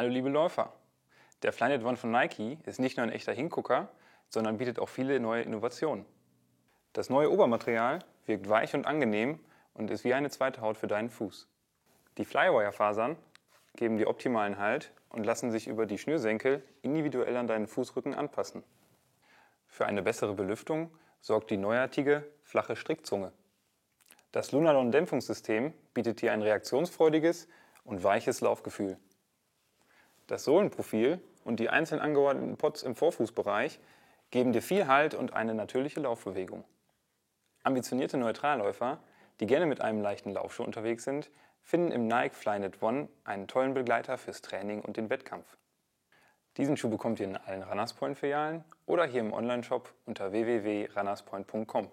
Hallo liebe Läufer! Der Flyknit One von Nike ist nicht nur ein echter Hingucker, sondern bietet auch viele neue Innovationen. Das neue Obermaterial wirkt weich und angenehm und ist wie eine zweite Haut für deinen Fuß. Die Flywire-Fasern geben dir optimalen Halt und lassen sich über die Schnürsenkel individuell an deinen Fußrücken anpassen. Für eine bessere Belüftung sorgt die neuartige flache Strickzunge. Das Lunalon-Dämpfungssystem bietet dir ein reaktionsfreudiges und weiches Laufgefühl. Das Sohlenprofil und die einzeln angeordneten Pots im Vorfußbereich geben dir viel Halt und eine natürliche Laufbewegung. Ambitionierte Neutralläufer, die gerne mit einem leichten Laufschuh unterwegs sind, finden im Nike Flynet One einen tollen Begleiter fürs Training und den Wettkampf. Diesen Schuh bekommt ihr in allen Runners Point Filialen oder hier im Onlineshop unter www.runnerspoint.com.